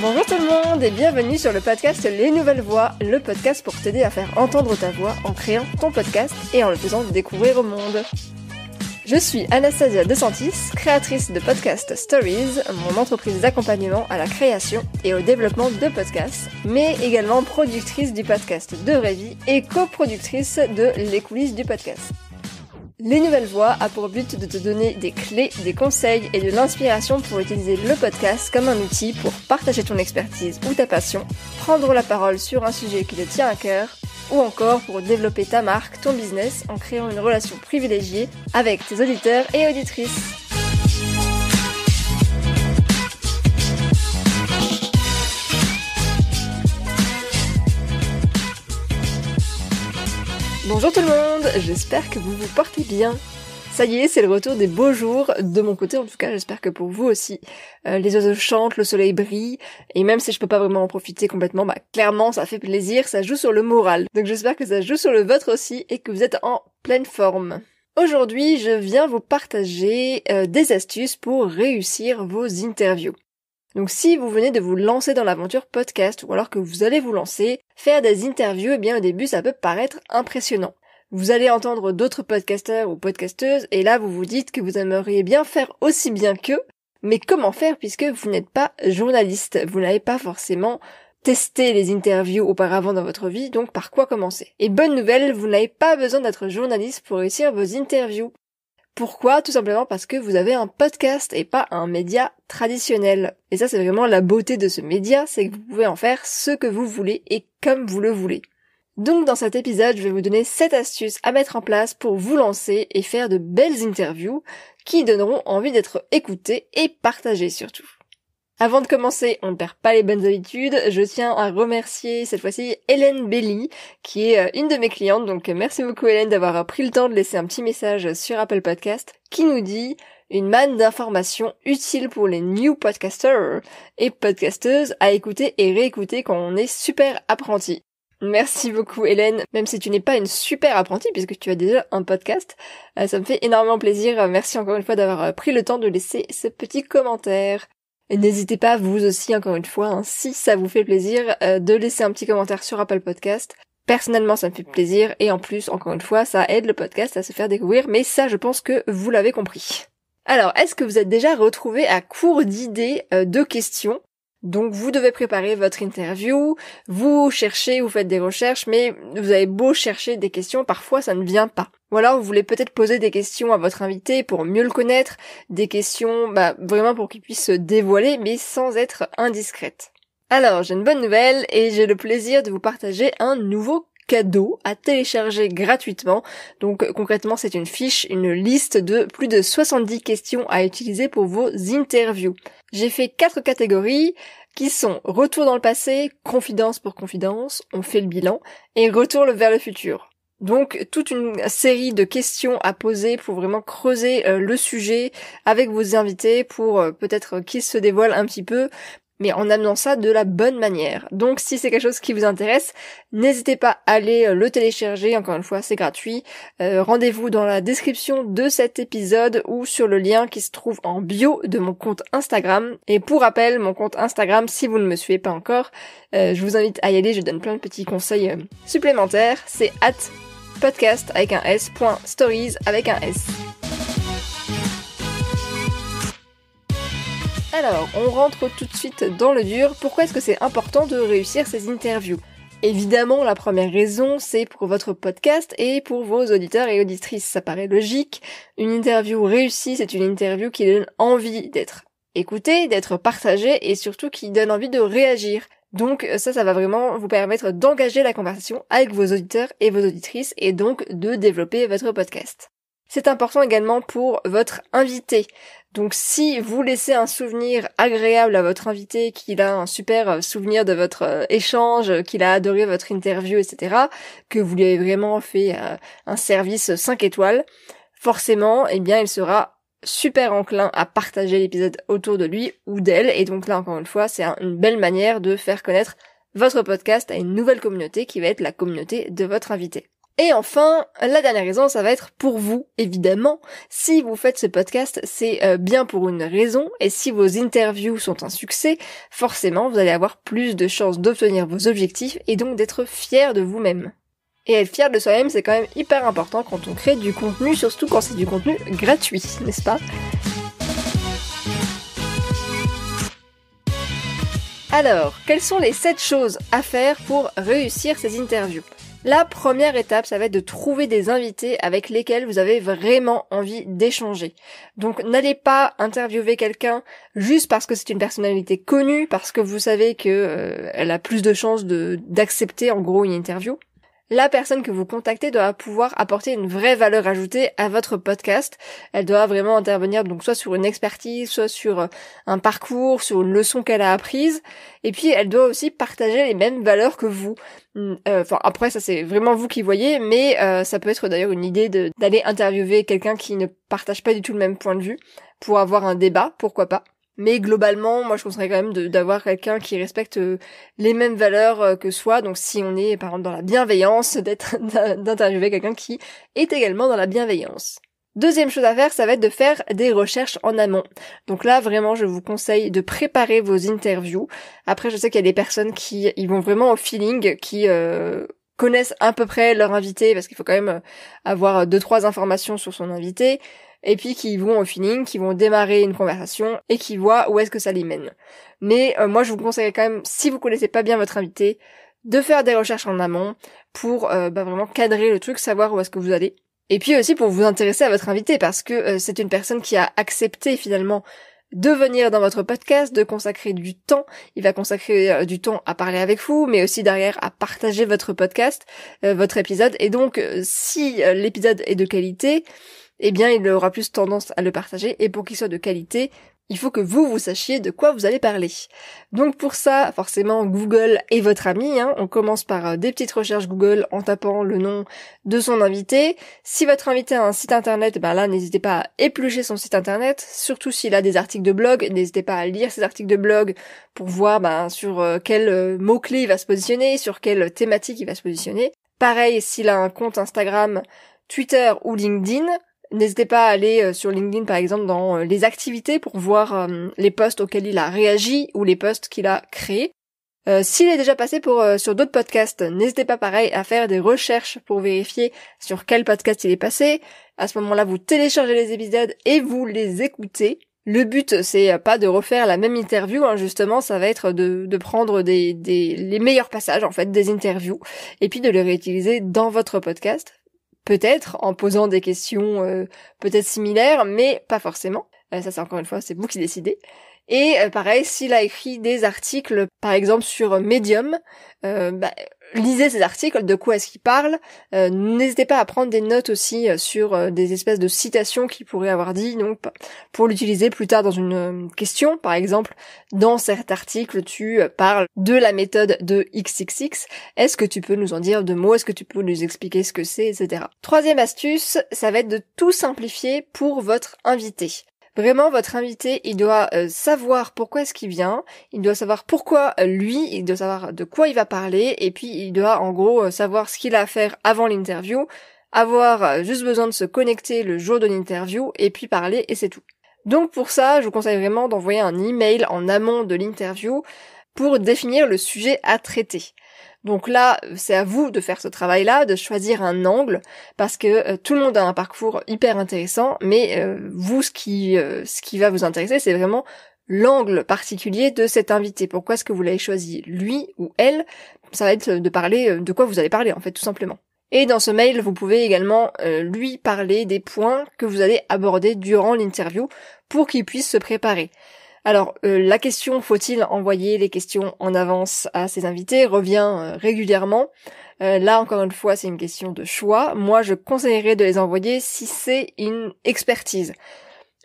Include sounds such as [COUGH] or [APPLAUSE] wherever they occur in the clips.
Bonjour tout le monde et bienvenue sur le podcast Les Nouvelles Voix, le podcast pour t'aider à faire entendre ta voix en créant ton podcast et en le faisant découvrir au monde. Je suis Anastasia DeSantis, créatrice de podcast Stories, mon entreprise d'accompagnement à la création et au développement de podcasts, mais également productrice du podcast De Vraie Vie et coproductrice de Les coulisses du podcast. Les Nouvelles Voix a pour but de te donner des clés, des conseils et de l'inspiration pour utiliser le podcast comme un outil pour partager ton expertise ou ta passion, prendre la parole sur un sujet qui te tient à cœur ou encore pour développer ta marque, ton business en créant une relation privilégiée avec tes auditeurs et auditrices. Bonjour tout le monde, j'espère que vous vous portez bien. Ça y est, c'est le retour des beaux jours, de mon côté en tout cas, j'espère que pour vous aussi. Euh, les oiseaux chantent, le soleil brille, et même si je peux pas vraiment en profiter complètement, bah clairement ça fait plaisir, ça joue sur le moral. Donc j'espère que ça joue sur le vôtre aussi et que vous êtes en pleine forme. Aujourd'hui, je viens vous partager euh, des astuces pour réussir vos interviews. Donc si vous venez de vous lancer dans l'aventure podcast ou alors que vous allez vous lancer, faire des interviews, eh bien au début ça peut paraître impressionnant. Vous allez entendre d'autres podcasteurs ou podcasteuses et là vous vous dites que vous aimeriez bien faire aussi bien qu'eux, mais comment faire puisque vous n'êtes pas journaliste, vous n'avez pas forcément testé les interviews auparavant dans votre vie, donc par quoi commencer Et bonne nouvelle, vous n'avez pas besoin d'être journaliste pour réussir vos interviews. Pourquoi Tout simplement parce que vous avez un podcast et pas un média traditionnel. Et ça c'est vraiment la beauté de ce média, c'est que vous pouvez en faire ce que vous voulez et comme vous le voulez. Donc dans cet épisode, je vais vous donner 7 astuces à mettre en place pour vous lancer et faire de belles interviews qui donneront envie d'être écoutées et partagées surtout. Avant de commencer, on ne perd pas les bonnes habitudes. Je tiens à remercier cette fois-ci Hélène Belly, qui est euh, une de mes clientes. Donc euh, merci beaucoup Hélène d'avoir pris le temps de laisser un petit message sur Apple Podcast qui nous dit une manne d'informations utiles pour les new podcasters et podcasteuses à écouter et réécouter quand on est super apprenti. Merci beaucoup Hélène, même si tu n'es pas une super apprentie puisque tu as déjà un podcast, euh, ça me fait énormément plaisir. Merci encore une fois d'avoir pris le temps de laisser ce petit commentaire. N'hésitez pas, vous aussi, encore une fois, hein, si ça vous fait plaisir, euh, de laisser un petit commentaire sur Apple Podcast. Personnellement, ça me fait plaisir et en plus, encore une fois, ça aide le podcast à se faire découvrir, mais ça, je pense que vous l'avez compris. Alors, est-ce que vous êtes déjà retrouvé à court d'idées, euh, de questions donc vous devez préparer votre interview, vous cherchez, vous faites des recherches, mais vous avez beau chercher des questions, parfois ça ne vient pas. Ou alors vous voulez peut-être poser des questions à votre invité pour mieux le connaître, des questions bah, vraiment pour qu'il puisse se dévoiler, mais sans être indiscrète. Alors j'ai une bonne nouvelle et j'ai le plaisir de vous partager un nouveau cadeau à télécharger gratuitement. Donc concrètement, c'est une fiche, une liste de plus de 70 questions à utiliser pour vos interviews. J'ai fait quatre catégories qui sont retour dans le passé, confidence pour confidence, on fait le bilan, et retour vers le futur. Donc toute une série de questions à poser pour vraiment creuser euh, le sujet avec vos invités pour euh, peut-être qu'ils se dévoilent un petit peu, mais en amenant ça de la bonne manière. Donc si c'est quelque chose qui vous intéresse, n'hésitez pas à aller euh, le télécharger, encore une fois c'est gratuit. Euh, rendez-vous dans la description de cet épisode ou sur le lien qui se trouve en bio de mon compte Instagram. Et pour rappel, mon compte Instagram, si vous ne me suivez pas encore, euh, je vous invite à y aller, je donne plein de petits conseils supplémentaires. C'est at podcast avec un S, avec un S. Alors, on rentre tout de suite dans le dur. Pourquoi est-ce que c'est important de réussir ces interviews Évidemment, la première raison, c'est pour votre podcast et pour vos auditeurs et auditrices. Ça paraît logique. Une interview réussie, c'est une interview qui donne envie d'être écoutée, d'être partagée et surtout qui donne envie de réagir. Donc ça, ça va vraiment vous permettre d'engager la conversation avec vos auditeurs et vos auditrices et donc de développer votre podcast. C'est important également pour votre invité. Donc si vous laissez un souvenir agréable à votre invité, qu'il a un super euh, souvenir de votre euh, échange, qu'il a adoré votre interview, etc., que vous lui avez vraiment fait euh, un service 5 étoiles, forcément, eh bien, il sera super enclin à partager l'épisode autour de lui ou d'elle. Et donc là, encore une fois, c'est une belle manière de faire connaître votre podcast à une nouvelle communauté qui va être la communauté de votre invité. Et enfin, la dernière raison, ça va être pour vous, évidemment. Si vous faites ce podcast, c'est euh, bien pour une raison, et si vos interviews sont un succès, forcément, vous allez avoir plus de chances d'obtenir vos objectifs et donc d'être fier de vous-même. Et être fier de soi-même, c'est quand même hyper important quand on crée du contenu, surtout quand c'est du contenu gratuit, n'est-ce pas Alors, quelles sont les 7 choses à faire pour réussir ces interviews la première étape, ça va être de trouver des invités avec lesquels vous avez vraiment envie d'échanger. Donc n'allez pas interviewer quelqu'un juste parce que c'est une personnalité connue, parce que vous savez que euh, elle a plus de chances d'accepter en gros une interview la personne que vous contactez doit pouvoir apporter une vraie valeur ajoutée à votre podcast. Elle doit vraiment intervenir donc soit sur une expertise, soit sur euh, un parcours, sur une leçon qu'elle a apprise. Et puis elle doit aussi partager les mêmes valeurs que vous. Hum, euh, enfin après ça c'est vraiment vous qui voyez, mais euh, ça peut être d'ailleurs une idée d'aller interviewer quelqu'un qui ne partage pas du tout le même point de vue pour avoir un débat, pourquoi pas. Mais globalement, moi, je conseillerais quand même d'avoir quelqu'un qui respecte euh, les mêmes valeurs euh, que soi. Donc, si on est, par exemple, dans la bienveillance, [LAUGHS] d'être d'interviewer quelqu'un qui est également dans la bienveillance. Deuxième chose à faire, ça va être de faire des recherches en amont. Donc là, vraiment, je vous conseille de préparer vos interviews. Après, je sais qu'il y a des personnes qui ils vont vraiment au feeling, qui euh, connaissent à peu près leur invité, parce qu'il faut quand même avoir deux trois informations sur son invité et puis qui vont au feeling, qui vont démarrer une conversation et qui voient où est-ce que ça les mène. Mais euh, moi je vous conseille quand même, si vous connaissez pas bien votre invité, de faire des recherches en amont pour euh, bah, vraiment cadrer le truc, savoir où est-ce que vous allez. Et puis aussi pour vous intéresser à votre invité parce que euh, c'est une personne qui a accepté finalement de venir dans votre podcast, de consacrer du temps. Il va consacrer du temps à parler avec vous, mais aussi derrière à partager votre podcast, votre épisode. Et donc, si l'épisode est de qualité, eh bien il aura plus tendance à le partager et pour qu'il soit de qualité, il faut que vous, vous sachiez de quoi vous allez parler. Donc pour ça, forcément, Google est votre ami. Hein. On commence par euh, des petites recherches Google en tapant le nom de son invité. Si votre invité a un site internet, ben là, n'hésitez pas à éplucher son site internet. Surtout s'il a des articles de blog, n'hésitez pas à lire ses articles de blog pour voir bah, sur euh, quel euh, mot-clé il va se positionner, sur quelle thématique il va se positionner. Pareil, s'il a un compte Instagram, Twitter ou LinkedIn, N'hésitez pas à aller euh, sur LinkedIn par exemple dans euh, les activités pour voir euh, les posts auxquels il a réagi ou les posts qu'il a créés. S'il est déjà passé pour, sur d'autres podcasts, n'hésitez pas pareil à faire des recherches pour vérifier sur quel podcast il est passé. À ce moment-là, vous téléchargez les épisodes et vous les écoutez. Le but, c'est pas de refaire la même interview, hein, justement, ça va être de, prendre des, les meilleurs passages, en fait, des interviews, et puis de les réutiliser dans votre podcast peut-être en posant des questions euh, peut-être similaires, mais pas forcément. Euh, ça, c'est encore une fois, c'est vous qui décidez. Et euh, pareil, s'il a écrit des articles, par exemple sur Medium, bah, lisez ces articles, de quoi est-ce qu'ils parlent. Euh, n'hésitez pas à prendre des notes aussi euh, sur euh, des espèces de citations qu'ils pourraient avoir dit, donc pour l'utiliser plus tard dans une question, par exemple, dans cet article, tu parles de la méthode de XXX. Est-ce que tu peux nous en dire deux mots Est-ce que tu peux nous expliquer ce que c'est, etc. Troisième astuce, ça va être de tout simplifier pour votre invité. Vraiment, votre invité, il doit euh, savoir pourquoi est-ce qu'il vient, il doit savoir pourquoi euh, lui, il doit savoir de quoi il va parler, et puis il doit en gros euh, savoir ce qu'il a à faire avant l'interview, avoir juste besoin de se connecter le jour de l'interview, et puis parler, et c'est tout. Donc pour ça, je vous conseille vraiment d'envoyer un email en amont de l'interview pour définir le sujet à traiter. Donc là, c'est à vous de faire ce travail-là, de choisir un angle, parce que euh, tout le monde a un parcours hyper intéressant, mais euh, vous, ce qui, euh, ce qui va vous intéresser, c'est vraiment l'angle particulier de cet invité. Pourquoi est-ce que vous l'avez choisi lui ou elle Ça va être de parler de quoi vous allez parler, en fait, tout simplement. Et dans ce mail, vous pouvez également lui parler des points que vous allez aborder durant l'interview pour qu'il puisse se préparer. Alors, euh, la question faut-il envoyer les questions en avance à ses invités revient euh, régulièrement. Euh, là, encore une fois, c'est une question de choix. Moi, je conseillerais de les envoyer si c'est une expertise.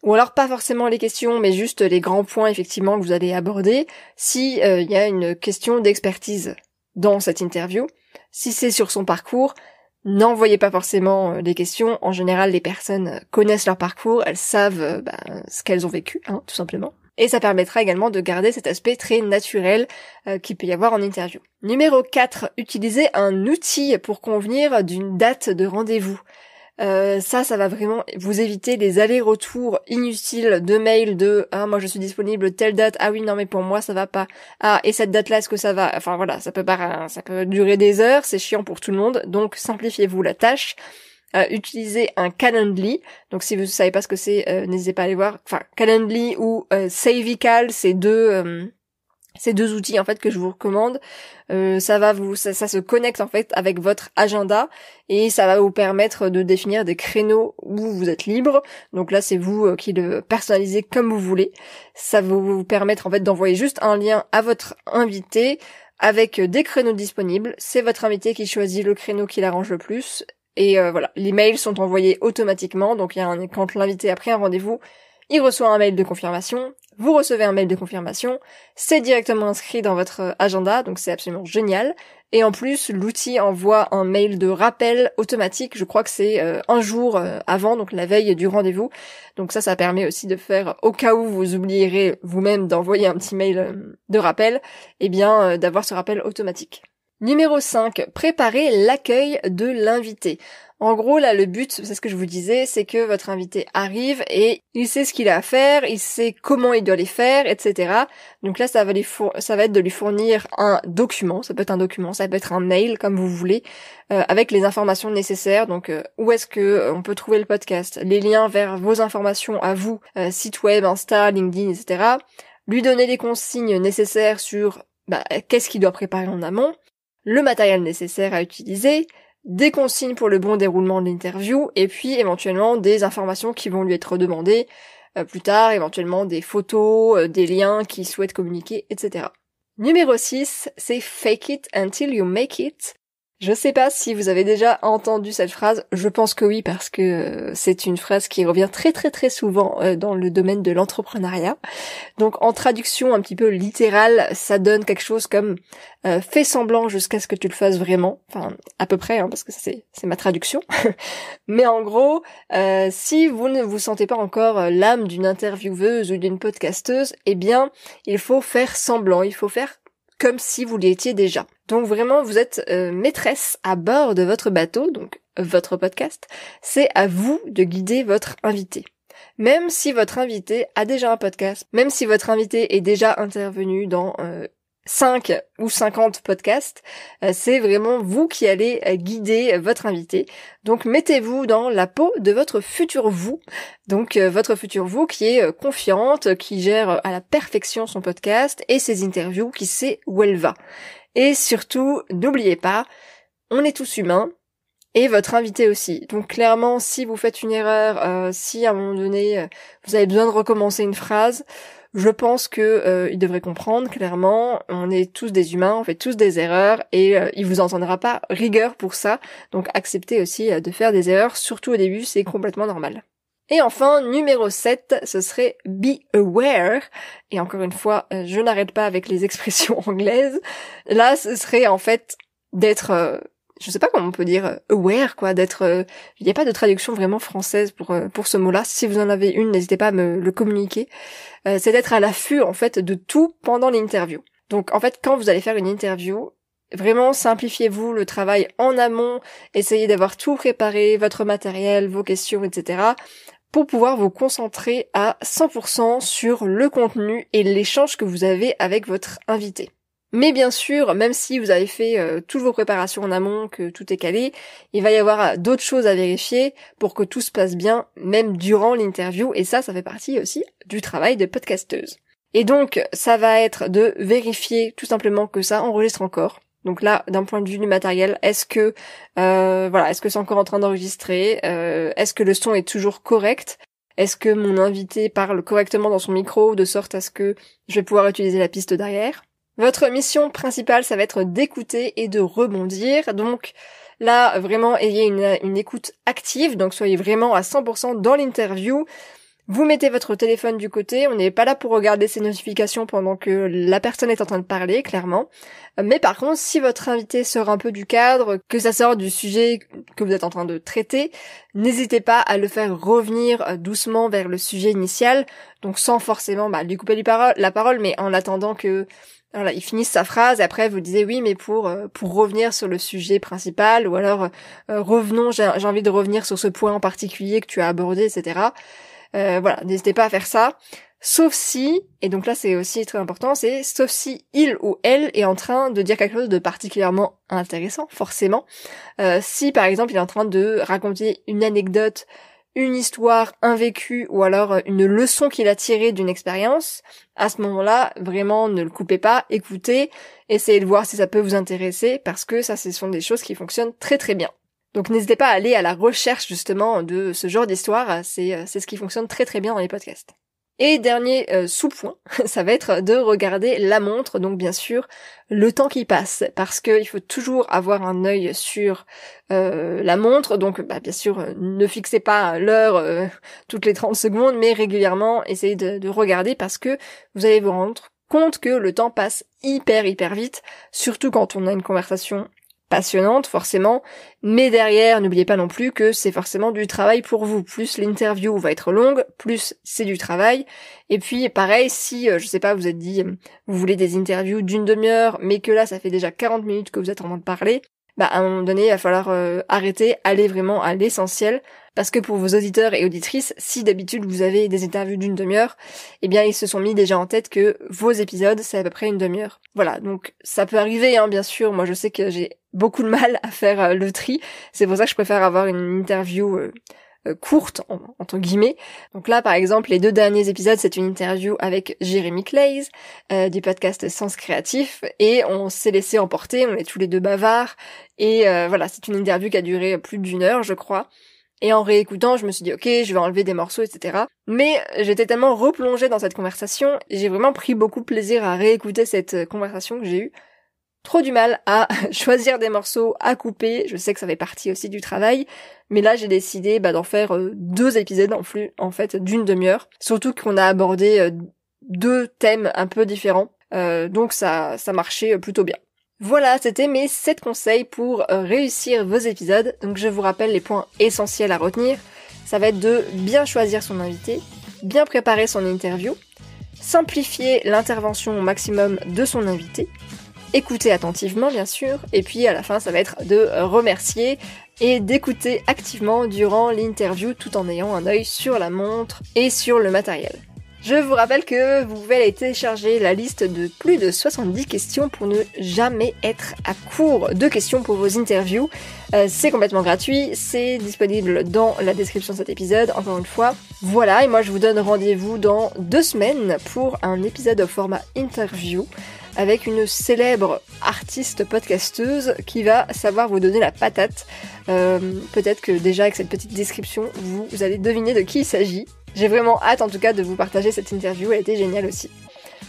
Ou alors pas forcément les questions, mais juste les grands points effectivement que vous allez aborder, si il y a une question d'expertise dans cette interview. Si c'est sur son parcours, n'envoyez pas forcément les questions. En général, les personnes connaissent leur parcours, elles savent ben, ce qu'elles ont vécu, hein, tout simplement. Et ça permettra également de garder cet aspect très naturel euh, qu'il peut y avoir en interview. Numéro 4. utilisez un outil pour convenir d'une date de rendez-vous. Euh, ça, ça va vraiment vous éviter les allers-retours inutiles de mails de ah moi je suis disponible telle date ah oui non mais pour moi ça va pas ah et cette date là est-ce que ça va enfin voilà ça peut pas ça peut durer des heures c'est chiant pour tout le monde donc simplifiez-vous la tâche utiliser euh, utiliser un Calendly. Donc si vous ne savez pas ce que c'est, euh, n'hésitez pas à aller voir. Enfin, Calendly ou euh, Savical, c'est deux ces deux outils en fait que je vous recommande, ça va vous ça, ça, se connecte en fait avec votre agenda et ça va vous permettre de définir des créneaux où vous êtes libre. Donc là c'est vous qui le personnalisez comme vous voulez. Ça va vous permettre en fait d'envoyer juste un lien à votre invité avec des créneaux disponibles. C'est votre invité qui choisit le créneau qui l'arrange le plus et euh, voilà, les mails sont envoyés automatiquement, donc quand l'invité a pris un rendez-vous, il reçoit un mail de confirmation, vous recevez un mail de confirmation, c'est directement inscrit dans votre agenda, donc c'est absolument génial. Et en plus, l'outil envoie un mail de rappel automatique, je crois que c'est euh, un jour euh, avant, donc la veille du rendez-vous. Donc ça, ça permet aussi de faire, au cas où vous oublierez vous-même d'envoyer un petit mail de rappel, et eh bien d'avoir ce rappel automatique. Numéro 5, préparer l'accueil de l'invité. En gros, là, le but, c'est ce que je vous disais, c'est que votre invité arrive et il sait ce qu'il a à faire, il sait comment il doit les faire, etc. Donc là, ça va, ça va être de lui fournir un document, ça peut être un document, ça peut être un mail, comme vous voulez, euh, avec les informations nécessaires. Donc, euh, où est-ce que euh, on peut trouver le podcast, les liens vers vos informations à vous, site web, Insta, LinkedIn, etc. Lui donner les consignes nécessaires sur bah, qu'est-ce qu'il doit préparer en amont le matériel nécessaire à utiliser, des consignes pour le bon déroulement de l'interview, et puis éventuellement des informations qui vont lui être demandées euh, plus tard, éventuellement des photos, euh, des liens qu'il souhaite communiquer, etc. Numéro 6, c'est fake it until you make it. Je sais pas si vous avez déjà entendu cette phrase, je pense que oui parce que euh, c'est une phrase qui revient très très très souvent euh, dans le domaine de l'entrepreneuriat. Donc en traduction un petit peu littérale, ça donne quelque chose comme euh, fais semblant jusqu'à ce que tu le fasses vraiment, enfin à peu près hein, parce que c'est ma traduction. [LAUGHS] Mais en gros, si vous ne vous sentez pas encore l'âme d'une intervieweuse ou d'une podcasteuse, eh bien il faut faire semblant, il faut faire comme si vous l'étiez déjà. Donc vraiment, vous êtes euh, maîtresse à bord de votre bateau, donc votre podcast. C'est à vous de guider votre invité. Même si votre invité a déjà un podcast, même si votre invité est déjà intervenu dans euh, 5 ou 50 podcasts, euh, c'est vraiment vous qui allez euh, guider euh, votre invité. Donc mettez-vous dans la peau de votre futur vous, donc votre futur vous qui est confiante, qui gère à la perfection son podcast et ses interviews, qui sait où elle va. Et surtout, n'oubliez pas, on est tous humains, et votre invité aussi. Donc clairement, si vous faites une erreur, si à un moment donné, vous avez besoin de recommencer une phrase, je pense que euh, il devrait comprendre clairement, on est tous des humains, on fait tous des erreurs et il euh, il vous entendra pas rigueur pour ça. Donc acceptez aussi euh, de faire des erreurs, surtout au début, c'est complètement normal. Et enfin, numéro 7, ce serait be aware. Et encore une fois, je n'arrête pas avec les [LAUGHS] expressions anglaises. Là, ce serait en fait d'être je sais pas comment on peut dire euh, aware quoi d'être euh, il n'y a pas de traduction vraiment française pour euh, pour ce mot-là si vous en avez une n'hésitez pas à me le communiquer c'est d'être à l'affût en fait de tout pendant l'interview donc en fait quand vous allez faire une interview Vraiment, simplifiez-vous le travail en amont, essayez d'avoir tout préparé, votre matériel, vos questions, etc pour pouvoir vous concentrer à 100% sur le contenu et l'échange que vous avez avec votre invité. Mais bien sûr, même si vous avez fait euh, toutes vos préparations en amont, que tout est calé, il va y avoir euh, d'autres choses à vérifier pour que tout se passe bien, même durant l'interview, et ça, ça fait partie aussi du travail de podcasteuse. Et donc, ça va être de vérifier tout simplement que ça enregistre encore. Donc là, d'un point de vue du matériel, est-ce que euh, voilà, est-ce que c'est encore en train d'enregistrer Est-ce que le son est toujours correct Est-ce que mon invité parle correctement dans son micro de sorte à ce que je vais pouvoir utiliser la piste derrière votre mission principale, ça va être d'écouter et de rebondir. Donc là, vraiment, ayez une, une écoute active. Donc soyez vraiment à 100% dans l'interview. Vous mettez votre téléphone du côté, on n'est pas là pour regarder ses notifications pendant que la personne est en train de parler, clairement. Mais par contre, si votre invité sort un peu du cadre, que ça sort du sujet que vous êtes en train de traiter, n'hésitez pas à le faire revenir euh, doucement vers le sujet initial, donc sans forcément bah, lui couper la parole, mais en attendant que voilà, il finit sa phrase et après vous disiez oui, mais pour euh, pour revenir sur le sujet principal ou alors euh, revenons, j'ai envie de revenir sur ce point en particulier que tu as abordé, etc. Euh, voilà, n'hésitez pas à faire ça. Sauf si, et donc là c'est aussi très important, c'est sauf si il ou elle est en train de dire quelque chose de particulièrement intéressant, forcément. si par exemple il est en train de raconter une anecdote une histoire, un vécu ou alors euh, une leçon qu'il a tirée d'une expérience, à ce moment-là, vraiment ne le coupez pas, écoutez, essayez de voir si ça peut vous intéresser parce que ça ce sont des choses qui fonctionnent très très bien. Donc n'hésitez pas à aller à la recherche justement de ce genre d'histoire, c'est euh, c'est ce qui fonctionne très très bien dans les podcasts. Et dernier euh, sous-point, [LAUGHS] ça va être de regarder la montre, donc bien sûr le temps qui passe, parce qu'il faut toujours avoir un œil sur euh, la montre, donc bah, bien sûr euh, ne fixez pas l'heure [LAUGHS] toutes les 30 secondes, mais régulièrement essayez de, de regarder parce que vous allez vous rendre compte que le temps passe hyper hyper vite, surtout quand on a une conversation passionnante forcément, mais derrière, n'oubliez pas non plus que c'est forcément du travail pour vous. Plus l'interview va être longue, plus c'est du travail. Et puis pareil, si euh, je sais pas, vous êtes dit vous voulez des interviews d'une demi-heure, mais que là ça fait déjà 40 minutes que vous êtes en train de parler, bah à un moment donné, il va falloir euh, arrêter, aller vraiment à l'essentiel, parce que pour vos auditeurs et auditrices, si d'habitude vous avez des interviews d'une demi-heure, eh bien ils se sont mis déjà en tête que vos épisodes, c'est à peu près une demi-heure. Voilà, donc ça peut arriver, hein, bien sûr, moi je sais que j'ai beaucoup de mal à faire euh, le tri, c'est pour ça que je préfère avoir une interview... Euh, euh, courte en, entre guillemets. Donc là, par exemple, les deux derniers épisodes, c'est une interview avec Jérémy Clays euh, du podcast Sens Créatif et on s'est laissé emporter. On est tous les deux bavards et euh, voilà, c'est une interview qui a duré plus d'une heure, je crois. Et en réécoutant, je me suis dit, ok, je vais enlever des morceaux, etc. Mais j'étais tellement replongée dans cette conversation, j'ai vraiment pris beaucoup plaisir à réécouter cette conversation que j'ai eue. Trop du mal à [LAUGHS] choisir des morceaux, à couper, je sais que ça fait partie aussi du travail, mais là, j'ai décidé bah, d'en faire euh, deux épisodes en, flux, en fait, d'une demi-heure. Surtout qu'on a abordé euh, deux thèmes un peu différents. Euh, donc ça, ça marchait plutôt bien. Voilà, c'était mes 7 conseils pour réussir vos épisodes. Donc je vous rappelle les points essentiels à retenir. Ça va être de bien choisir son invité, bien préparer son interview, simplifier l'intervention au maximum de son invité, Écoutez attentivement bien sûr, et puis à la fin ça va être de remercier et d'écouter activement durant l'interview tout en ayant un œil sur la montre et sur le matériel. Je vous rappelle que vous pouvez aller télécharger la liste de plus de 70 questions pour ne jamais être à court de questions pour vos interviews. Euh, c'est complètement gratuit, c'est disponible dans la description de cet épisode, encore une fois. Voilà, et moi je vous donne rendez-vous dans deux semaines pour un épisode au format interview avec une célèbre artiste podcasteuse qui va savoir vous donner la patate. Euh, peut-être que déjà avec cette petite description, vous, vous allez deviner de qui il s'agit. J'ai vraiment hâte en tout cas de vous partager cette interview, elle était géniale aussi.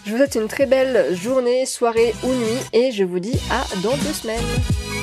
Je vous souhaite une très belle journée, soirée ou nuit et je vous dis à dans deux semaines.